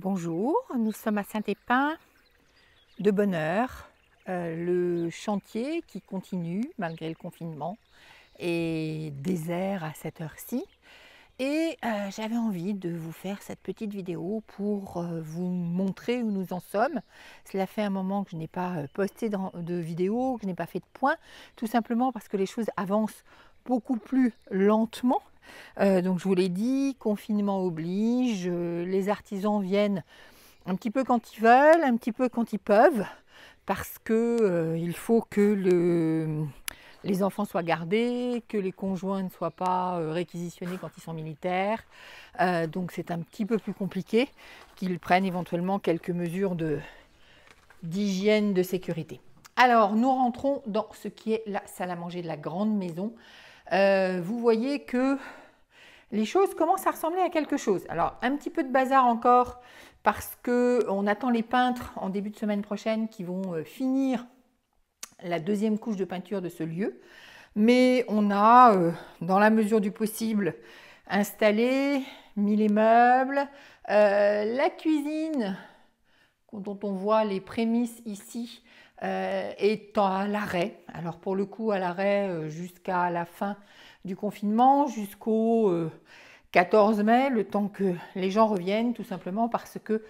Bonjour, nous sommes à Saint-Épin de bonne heure. Euh, le chantier qui continue malgré le confinement est désert à cette heure-ci. Et euh, j'avais envie de vous faire cette petite vidéo pour euh, vous montrer où nous en sommes. Cela fait un moment que je n'ai pas posté de, de vidéo, que je n'ai pas fait de point, tout simplement parce que les choses avancent beaucoup plus lentement euh, donc je vous l'ai dit, confinement oblige, euh, les artisans viennent un petit peu quand ils veulent, un petit peu quand ils peuvent, parce qu'il euh, faut que les enfants soient gardés, que les conjoints ne soient pas réquisitionnés quand ils sont militaires. donc c'est un petit peu plus compliqué qu'ils prennent éventuellement quelques mesures d'hygiène, de sécurité. Alors nous rentrons dans ce qui est la salle à manger de la grande maison. Euh, vous voyez que les choses commencent à ressembler à quelque chose. Alors, un petit peu de bazar encore, parce qu'on attend les peintres en début de semaine prochaine qui vont euh, finir la deuxième couche de peinture de ce lieu. Mais on a, euh, dans la mesure du possible, installé, mis les meubles, la cuisine dont on voit les prémices ici est euh, à l'arrêt. Alors pour le coup, à l'arrêt euh, jusqu'à la fin du confinement, jusqu'au 14 euh, mai, le temps que les gens reviennent, tout simplement parce que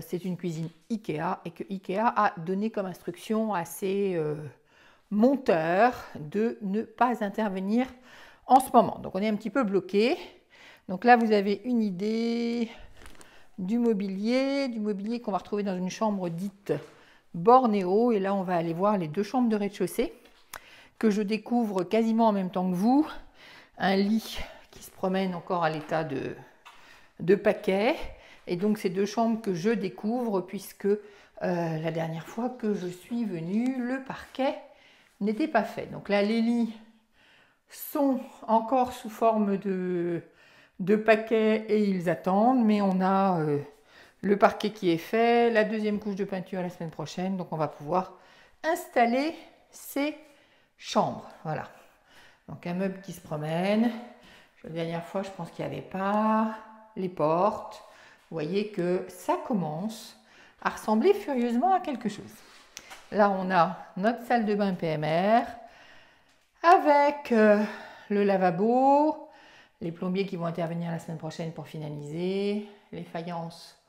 c'est une cuisine IKEA et que IKEA a donné comme instruction à ses monteurs de ne pas intervenir en ce moment. Donc on est un petit peu bloqué. Donc là, vous avez une idée du mobilier, du mobilier qu'on va retrouver dans une chambre dite Bornéo. Et là, on va aller voir les deux chambres de rez-de-chaussée que je découvre quasiment en même temps que vous. Un lit qui se promène encore à l'état de, de paquet. Et donc, ces deux chambres que je découvre puisque euh, la dernière fois que je suis venue, le parquet n'était pas fait. Donc là, les lits sont encore sous forme de, de paquets et ils attendent, mais on a... Euh, le parquet qui est fait, la deuxième couche de peinture la semaine prochaine. Donc on va pouvoir installer ces chambres. Voilà. Donc un meuble qui se promène. La dernière fois, je pense qu'il n'y avait pas les portes. Vous voyez que ça commence à ressembler furieusement à quelque chose. Là, on a notre salle de bain PMR avec euh, le lavabo, les plombiers qui vont intervenir la semaine prochaine pour finaliser, les faïences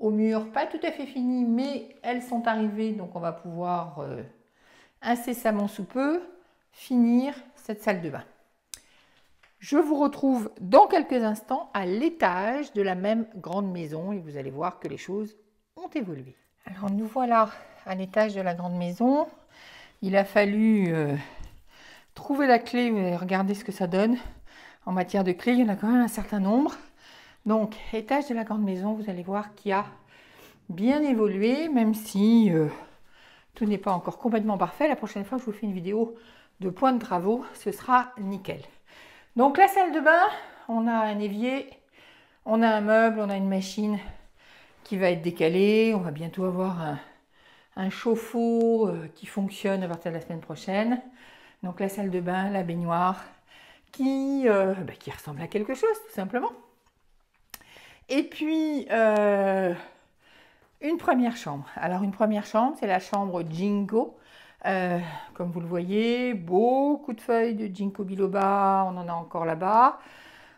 au mur, pas tout à fait fini, mais elles sont arrivées, donc on va pouvoir euh, incessamment sous peu finir cette salle de bain. Je vous retrouve dans quelques instants à l'étage de la même grande maison et vous allez voir que les choses ont évolué. Alors nous voilà à l'étage de la grande maison. Il a fallu euh, trouver la clé, et regardez ce que ça donne. En matière de clé il y en a quand même un certain nombre. Donc, étage de la grande maison, vous allez voir qu'il a bien évolué, même si euh, tout n'est pas encore complètement parfait. La prochaine fois je vous fais une vidéo de points de travaux, ce sera nickel. Donc, la salle de bain, on a un évier, on a un meuble, on a une machine qui va être décalée. On va bientôt avoir un, chauffe-eau euh, qui fonctionne à partir de la semaine prochaine. Donc, la salle de bain, la baignoire, qui euh, bah, ressemble à quelque chose, tout simplement. Et puis, euh, une première chambre. Alors, une première chambre, c'est la chambre Jingo. Euh, comme vous le voyez, beaucoup de feuilles de Jinko biloba, on en a encore là-bas.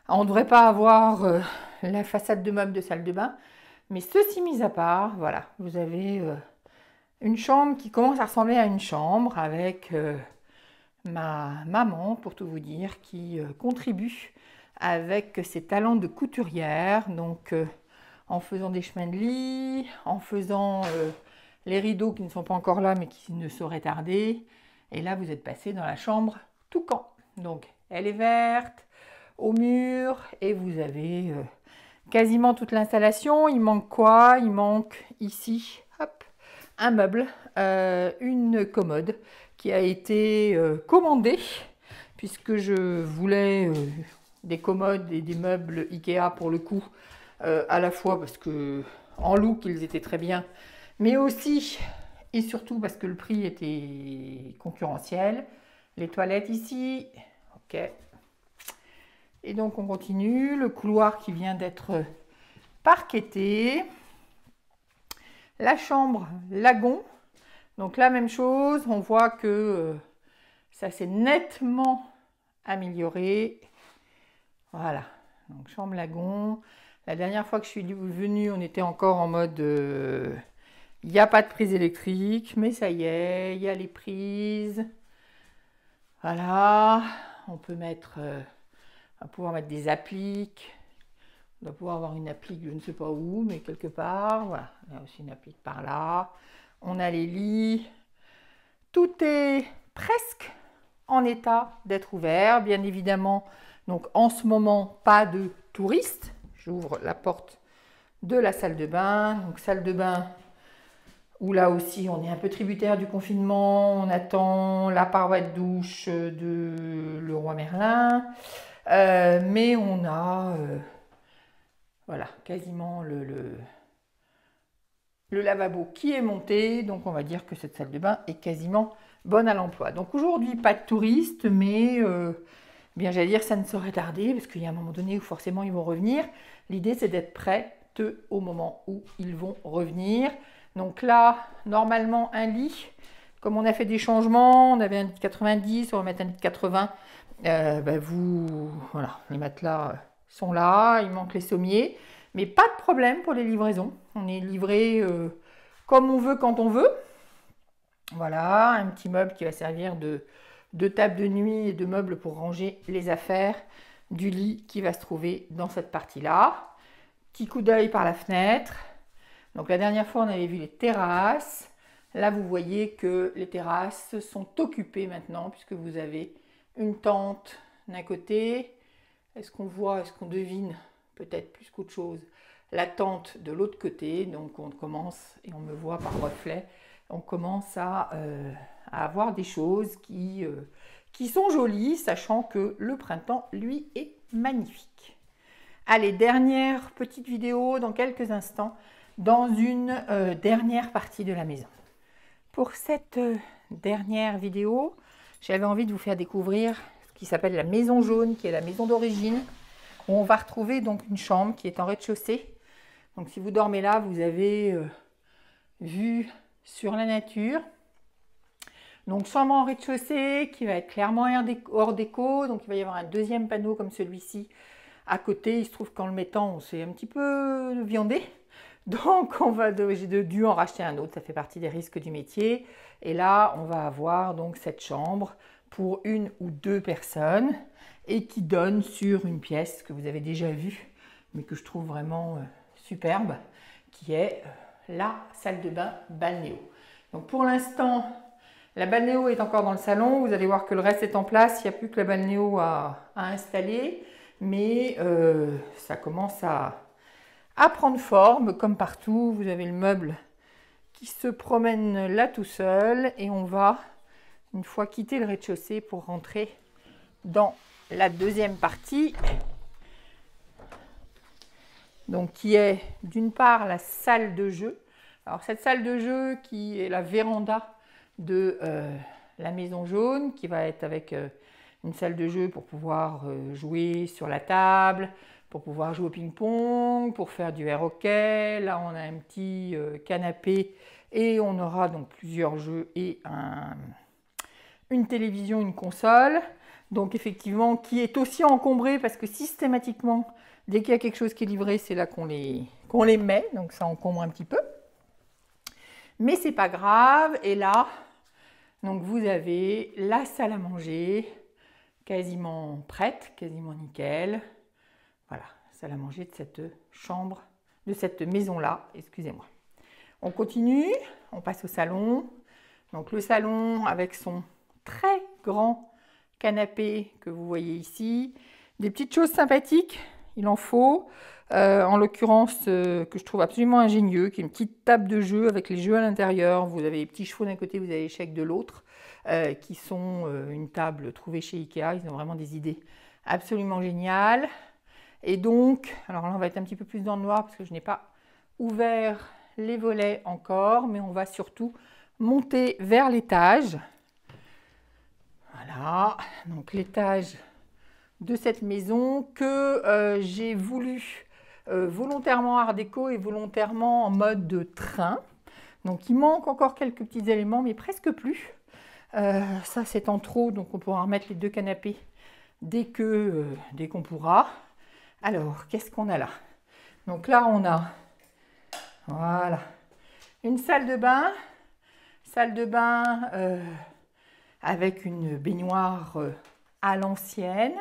On ne devrait pas avoir euh, la façade de meubles de salle de bain, mais ceci mis à part, voilà, vous avez une chambre qui commence à ressembler à une chambre avec ma maman, pour tout vous dire, qui contribue avec ses talents de couturière, donc euh, en faisant des chemins de lit, en faisant euh, les rideaux qui ne sont pas encore là mais qui ne sauraient tarder. Et là, vous êtes passé dans la chambre tout camp. Donc, elle est verte, au mur, et vous avez euh, quasiment toute l'installation. Il manque quoi Il manque ici, hop, un meuble, une commode qui a été commandée puisque je voulais des commodes et des meubles Ikea pour le coup, euh, à la fois parce que en look ils étaient très bien, mais aussi et surtout parce que le prix était concurrentiel. Les toilettes ici, ok. Et donc on continue, le couloir qui vient d'être parqueté, la chambre Lagon. Donc la même chose, on voit que euh, ça s'est nettement amélioré. Voilà, donc chambre lagon. La dernière fois que je suis venue, on était encore en mode il euh, n'y a pas de prise électrique, mais ça y est, il y a les prises. Voilà, on peut mettre, euh, on va pouvoir mettre des appliques. On va pouvoir avoir une applique, je ne sais pas où, mais quelque part. Voilà, on a aussi une applique par là. On a les lits. Tout est presque en état d'être ouvert. Bien évidemment, donc en ce moment, pas de touristes. J'ouvre la porte de la salle de bain. Donc salle de bain où là aussi on est un peu tributaire du confinement. On attend la paroi de douche de le roi Merlin. Euh, mais on a euh, voilà, quasiment le, le, lavabo qui est monté. Donc on va dire que cette salle de bain est quasiment bonne à l'emploi. Donc aujourd'hui, pas de touristes, mais... Euh, bien j'allais dire ça ne saurait tarder, parce qu'il y a un moment donné où forcément ils vont revenir. L'idée c'est d'être prête au moment où ils vont revenir. Donc là, normalement un lit, comme on a fait des changements, on avait un lit de 90, on va mettre un lit de 80, euh, bah, vous, voilà, les matelas euh, sont là, il manque les sommiers, mais pas de problème pour les livraisons. On est livré euh, comme on veut quand on veut. Voilà, un petit meuble qui va servir de, de tables de nuit et de meubles pour ranger les affaires du lit qui va se trouver dans cette partie-là. Petit coup d'œil par la fenêtre. Donc la dernière fois, on avait vu les terrasses. Là, vous voyez que les terrasses sont occupées maintenant puisque vous avez une tente d'un côté. Est-ce qu'on voit, est-ce qu'on devine peut-être plus qu'autre chose la tente de l'autre côté. Donc on commence et on me voit par reflet on commence euh, à, avoir des choses qui, euh, qui sont jolies, sachant que le printemps, lui, est magnifique. Allez, dernière petite vidéo dans quelques instants, dans une euh, dernière partie de la maison. Pour cette dernière vidéo, j'avais envie de vous faire découvrir ce qui s'appelle la maison jaune, qui est la maison d'origine, on va retrouver donc une chambre qui est en rez-de-chaussée. Donc si vous dormez là, vous avez vu sur la nature. Donc chambre en rez-de-chaussée qui va être clairement hors déco. Donc il va y avoir un deuxième panneau comme celui-ci à côté. Il se trouve qu'en le mettant, on s'est un petit peu viandé. Donc on va j'ai dû en racheter un autre. Ça fait partie des risques du métier. Et là, on va avoir donc cette chambre pour une ou deux personnes et qui donne sur une pièce que vous avez déjà vue, mais que je trouve vraiment euh, superbe, qui est euh, la salle de bain balnéo. Donc pour l'instant, la balnéo est encore dans le salon. Vous allez voir que le reste est en place. Il n'y a plus que la balnéo à, installer. Mais euh, ça commence à, à prendre forme. Comme partout, vous avez le meuble qui se promène là tout seul. Et on va, une fois quitter le rez-de-chaussée, pour rentrer dans la deuxième partie donc qui est d'une part la salle de jeu. Alors cette salle de jeu qui est la véranda de euh, la maison jaune, qui va être avec euh, une salle de jeu pour pouvoir euh, jouer sur la table, pour pouvoir jouer au ping-pong, pour faire du air hockey. Là, on a un petit canapé et on aura donc plusieurs jeux et une télévision, une console donc effectivement, qui est aussi encombré parce que systématiquement, dès qu'il y a quelque chose qui est livré, c'est là qu'on les, les met, donc ça encombre un petit peu. Mais c'est pas grave, et là, donc vous avez la salle à manger quasiment prête, quasiment nickel. Voilà, salle à manger de cette chambre, de cette maison-là, excusez-moi. On continue, on passe au salon. Donc le salon avec son très grand canapé que vous voyez ici. Des petites choses sympathiques, il en faut. Euh, en l'occurrence, euh, que je trouve absolument ingénieux, qui est une petite table de jeu avec les jeux à l'intérieur. Vous avez les petits chevaux d'un côté, vous avez les chèques de l'autre, euh, qui sont une table trouvée chez Ikea. Ils ont vraiment des idées absolument géniales. Et donc, alors là, on va être un petit peu plus dans le noir parce que je n'ai pas ouvert les volets encore, mais on va surtout monter vers l'étage. Voilà, donc l'étage de cette maison que euh, j'ai voulu euh, volontairement art déco et volontairement en mode de train. Donc il manque encore quelques petits éléments, mais presque plus. Euh, ça c'est en trop, donc on pourra remettre les deux canapés dès que dès qu'on pourra. Alors, qu'est-ce qu'on a là Donc là on a voilà une salle de bain, salle de bain avec une baignoire euh, à l'ancienne.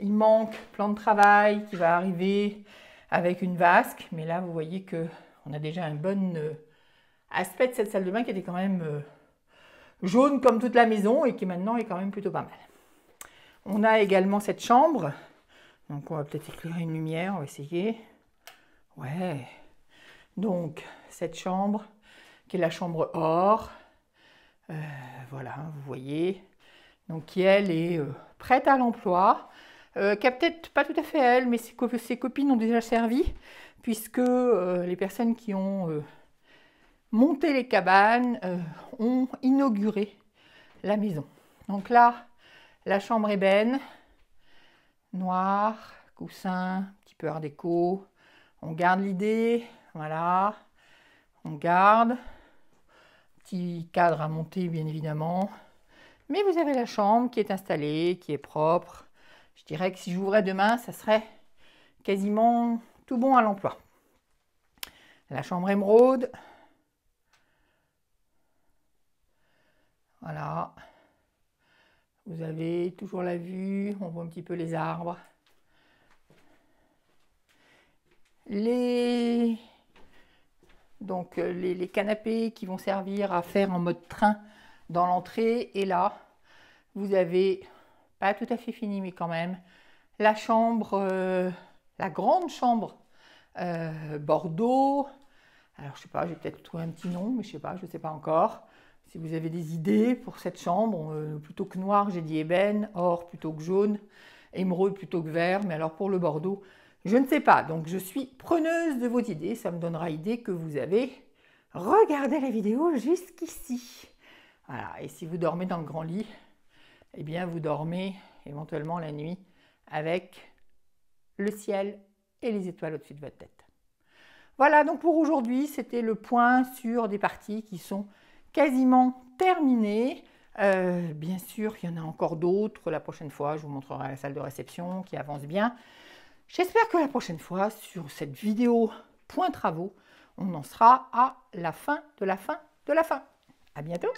Il manque plan de travail qui va arriver avec une vasque, mais là vous voyez que on a déjà un bon euh, aspect de cette salle de bain qui était quand même euh, jaune comme toute la maison et qui maintenant est quand même plutôt pas mal. On a également cette chambre, donc on va peut-être éclairer une lumière, on va essayer. Ouais, donc cette chambre qui est la chambre or, euh, voilà, vous voyez. Donc, qui, elle, est euh, prête à l'emploi. Euh, qui a peut-être pas tout à fait elle, mais ses, ses copines ont déjà servi, puisque euh, les personnes qui ont monté les cabanes ont inauguré la maison. Donc là, la chambre ébène, noire, coussin, petit peu art déco. On garde l'idée, voilà. On garde cadre à monter, bien évidemment. Mais vous avez la chambre qui est installée, qui est propre. Je dirais que si j'ouvrais demain, ça serait quasiment tout bon à l'emploi. La chambre émeraude. Voilà. Vous avez toujours la vue, on voit un petit peu les arbres. Les donc euh, les, canapés qui vont servir à faire en mode train dans l'entrée. Et là, vous avez, pas tout à fait fini, mais quand même, la chambre, euh, la grande chambre euh, Bordeaux. Alors je sais pas, j'ai peut-être trouvé un petit nom, mais je sais pas, je sais pas encore. Si vous avez des idées pour cette chambre, plutôt que noir, j'ai dit ébène, or plutôt que jaune, émeraude plutôt que vert, mais alors pour le Bordeaux, je ne sais pas, donc je suis preneuse de vos idées, ça me donnera idée que vous avez regardé la vidéo jusqu'ici. Voilà, et si vous dormez dans le grand lit, eh bien vous dormez éventuellement la nuit avec le ciel et les étoiles au-dessus de votre tête. Voilà, donc pour aujourd'hui, c'était le point sur des parties qui sont quasiment terminées. Euh, bien sûr, il y en a encore d'autres. La prochaine fois, je vous montrerai la salle de réception qui avance bien. J'espère que la prochaine fois, sur cette vidéo Point Travaux, on en sera à la fin de la fin de la fin. À bientôt